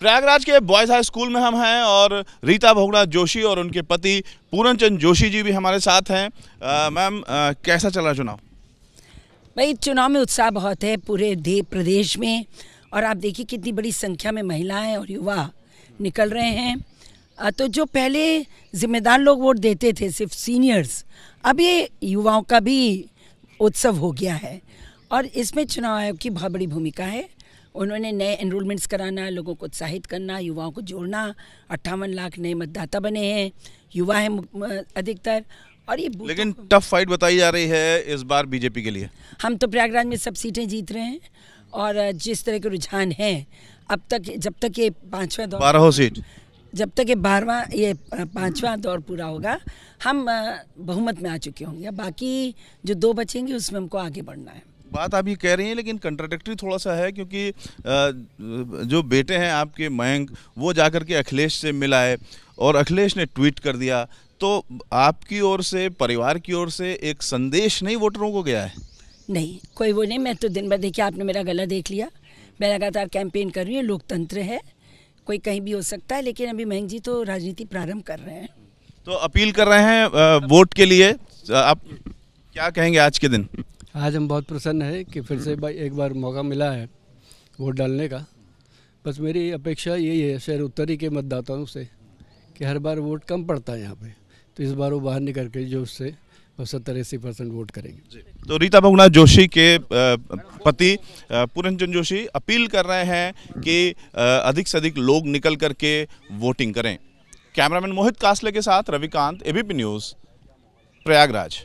प्रयागराज के boys high school में हम हैं और रीता भोगड़ा जोशी और उनके पति पूरन चंद जोशी जी भी हमारे साथ हैं मैम कैसा चला चुनाव भाई चुनाव में उत्साह बहुत है पूरे देश प्रदेश में और आप देखिए कितनी बड़ी संख्या में महिलाएं और युवा निकल रहे हैं तो जो पहले जिम्मेदार लोग वोट देते थे सिर्फ सीनियर्स अब ये युवाओं का भी उत्सव हो गया है और इसमें चुनाव आयोग की बहुत बड़ी भूमिका है उन्होंने नए एनरोलमेंट्स कराना लोगों को उत्साहित करना युवाओं को जोड़ना अट्ठावन लाख नए मतदाता बने हैं युवा हैं अधिकतर और ये लेकिन टफ फाइट बताई जा रही है इस बार बीजेपी के लिए हम तो प्रयागराज में सब सीटें जीत रहे हैं और जिस तरह के रुझान हैं अब तक जब तक ये पाँचवा दौर बारह सीट जब तक ये बारहवा ये पाँचवा दौर पूरा होगा हम बहुमत में आ चुके होंगे बाकी जो दो बचेंगे उसमें हमको आगे बढ़ना है बात आप ये कह रही हैं लेकिन कंट्राडिक्टरी थोड़ा सा है क्योंकि जो बेटे हैं आपके मयंक वो जाकर के अखिलेश से मिला है और अखिलेश ने ट्वीट कर दिया तो आपकी ओर से परिवार की ओर से एक संदेश नहीं वोटरों को गया है नहीं कोई वो नहीं मैं तो दिन भर देखिए आपने मेरा गला देख लिया मैं लगातार कैंपेन कर रही हूँ लोकतंत्र है कोई कहीं भी हो सकता है लेकिन अभी महंग जी तो राजनीति प्रारंभ कर रहे हैं तो अपील कर रहे हैं वोट के लिए आप क्या कहेंगे आज के दिन आज हम बहुत प्रसन्न हैं कि फिर से हम्म। भाई एक बार मौका मिला है वोट डालने का बस मेरी अपेक्षा यही है शहर उत्तरी के मतदाताओं से कि हर बार वोट कम पड़ता है यहाँ पे तो इस बार वो बाहर निकल के जो उससे सत्तर अस्सी परसेंट वोट करेंगे तो रीता बगुना जोशी के पति पूरनचंद जोशी अपील कर रहे हैं कि अधिक से अधिक लोग निकल करके वोटिंग करें कैमरामैन मोहित कासले के साथ रविकांत एबीपी न्यूज़ प्रयागराज